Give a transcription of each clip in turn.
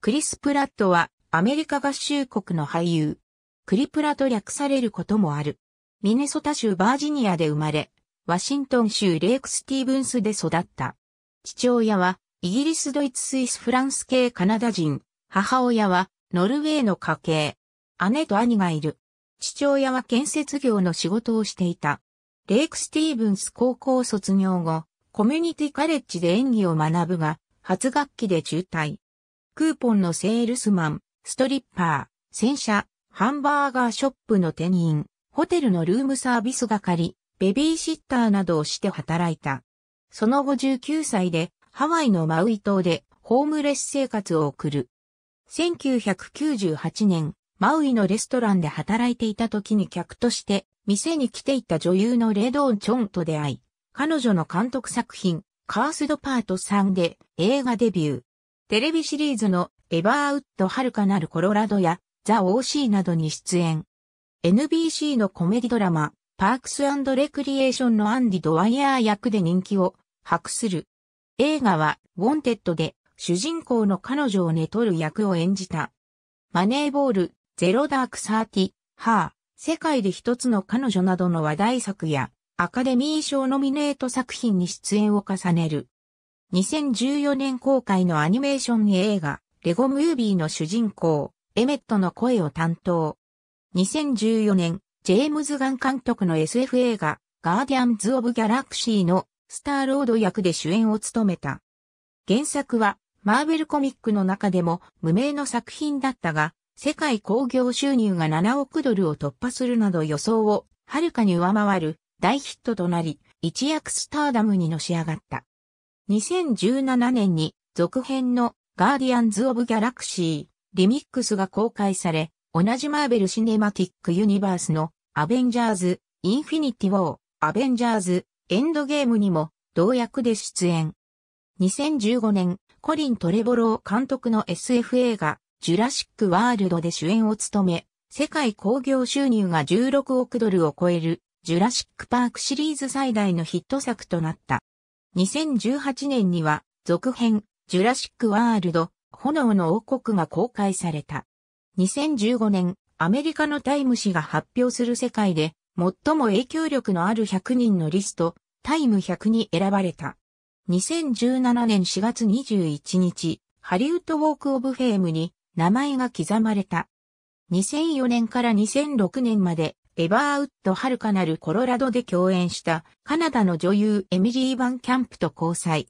クリス・プラットはアメリカ合衆国の俳優。クリプラと略されることもある。ミネソタ州バージニアで生まれ、ワシントン州レイク・スティーブンスで育った。父親はイギリス・ドイツ・スイス・フランス系カナダ人。母親はノルウェーの家系。姉と兄がいる。父親は建設業の仕事をしていた。レイク・スティーブンス高校卒業後、コミュニティカレッジで演技を学ぶが、初学期で中退。クーポンのセールスマン、ストリッパー、洗車、ハンバーガーショップの店員、ホテルのルームサービス係、ベビーシッターなどをして働いた。その後19歳でハワイのマウイ島でホームレス生活を送る。1998年、マウイのレストランで働いていた時に客として店に来ていた女優のレドーン・チョンと出会い、彼女の監督作品、カースドパート3で映画デビュー。テレビシリーズのエバーウッド遥かなるコロラドやザ・ OC などに出演。NBC のコメディドラマ、パークスレクリエーションのアンディ・ドワイヤー役で人気を博する。映画は、ウォンテッドで主人公の彼女を寝取る役を演じた。マネーボール、ゼロダークサーティ、ハー、世界で一つの彼女などの話題作や、アカデミー賞ノミネート作品に出演を重ねる。2014年公開のアニメーション映画、レゴムービーの主人公、エメットの声を担当。2014年、ジェームズ・ガン監督の SF 映画、ガーディアンズ・オブ・ギャラクシーのスターロード役で主演を務めた。原作は、マーベルコミックの中でも無名の作品だったが、世界興行収入が7億ドルを突破するなど予想をはるかに上回る大ヒットとなり、一躍スターダムにのし上がった。2017年に続編のガーディアンズ・オブ・ギャラクシーリミックスが公開され、同じマーベル・シネマティック・ユニバースのアベンジャーズ・インフィニティ・ウォー、アベンジャーズ・エンドゲームにも同役で出演。2015年、コリン・トレボロー監督の SF 映画、ジュラシック・ワールドで主演を務め、世界興行収入が16億ドルを超える、ジュラシック・パークシリーズ最大のヒット作となった。2018年には続編、ジュラシック・ワールド、炎の王国が公開された。2015年、アメリカのタイム誌が発表する世界で、最も影響力のある100人のリスト、タイム100に選ばれた。2017年4月21日、ハリウッドウォークオブフェームに名前が刻まれた。2004年から2006年までエバーウッド遥かなるコロラドで共演したカナダの女優エミリー・バン・キャンプと交際。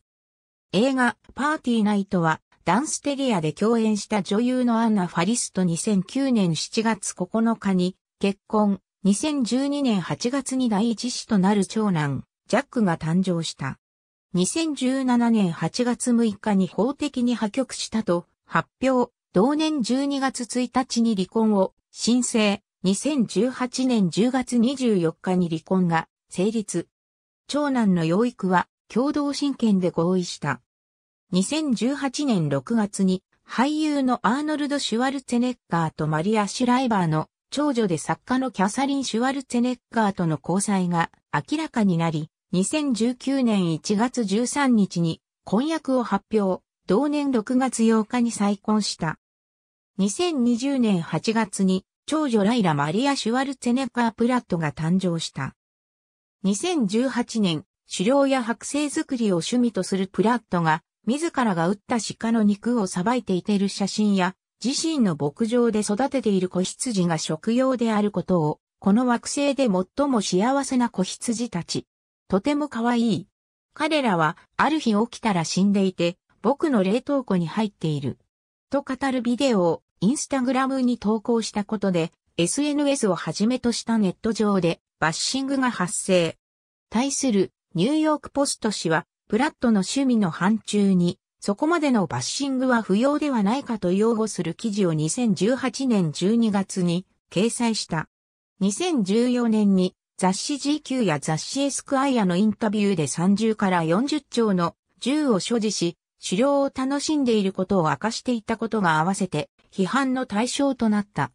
映画パーティーナイトはダンステリアで共演した女優のアンナ・ファリスと2009年7月9日に結婚、2012年8月に第一子となる長男、ジャックが誕生した。2017年8月6日に法的に破局したと発表、同年12月1日に離婚を申請、2018年10月24日に離婚が成立。長男の養育は共同親権で合意した。2018年6月に俳優のアーノルド・シュワルツェネッガーとマリア・シュライバーの長女で作家のキャサリン・シュワルツェネッガーとの交際が明らかになり、2019年1月13日に婚約を発表、同年6月8日に再婚した。2020年8月に長女ライラ・マリア・シュワルツェネッガー・プラットが誕生した。2018年、狩猟や剥製作りを趣味とするプラットが、自らが撃った鹿の肉をさばいていている写真や、自身の牧場で育てている子羊が食用であることを、この惑星で最も幸せな子羊たち。とても可愛い。彼らは、ある日起きたら死んでいて、僕の冷凍庫に入っている。と語るビデオをインスタグラムに投稿したことで、SNS をはじめとしたネット上でバッシングが発生。対するニューヨークポスト氏は、プラットの趣味の範疇に、そこまでのバッシングは不要ではないかと擁護する記事を2018年12月に掲載した。2014年に雑誌 GQ や雑誌エスクアイアのインタビューで30から40丁の銃を所持し、狩猟を楽しんでいることを明かしていたことが合わせて批判の対象となった。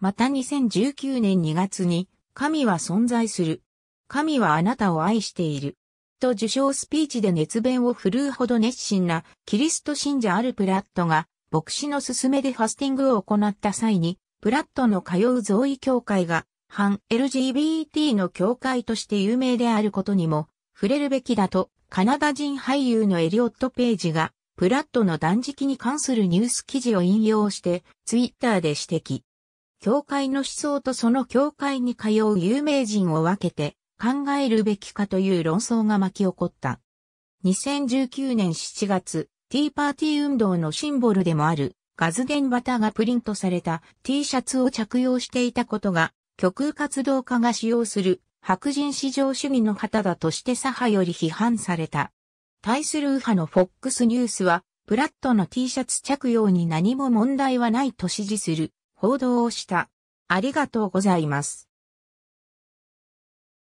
また2019年2月に、神は存在する。神はあなたを愛している。と受賞スピーチで熱弁を振るうほど熱心なキリスト信者アルプラットが、牧師の勧めでファスティングを行った際に、プラットの通う増意教会が、反 LGBT の教会として有名であることにも、触れるべきだと、カナダ人俳優のエリオット・ページがプラットの断食に関するニュース記事を引用して、ツイッターで指摘。教会の思想とその教会に通う有名人を分けて考えるべきかという論争が巻き起こった。2019年7月、ティーパーティー運動のシンボルでもあるガズデンバタがプリントされた T シャツを着用していたことが、極右活動家が使用する白人至上主義の旗だとして左派より批判された。対する右派のフォックスニュースは、プラットの T シャツ着用に何も問題はないと指示する報道をした。ありがとうございます。